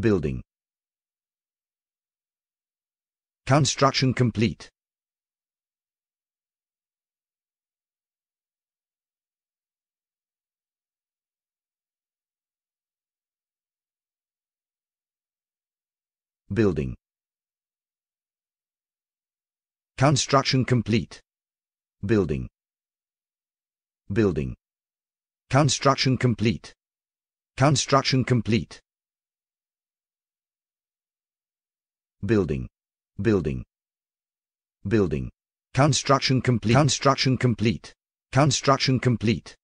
Building. Construction complete. Building. Construction complete. Building. Building. Construction complete. Construction complete. building, building, building. Construction complete. Construction complete. Construction complete.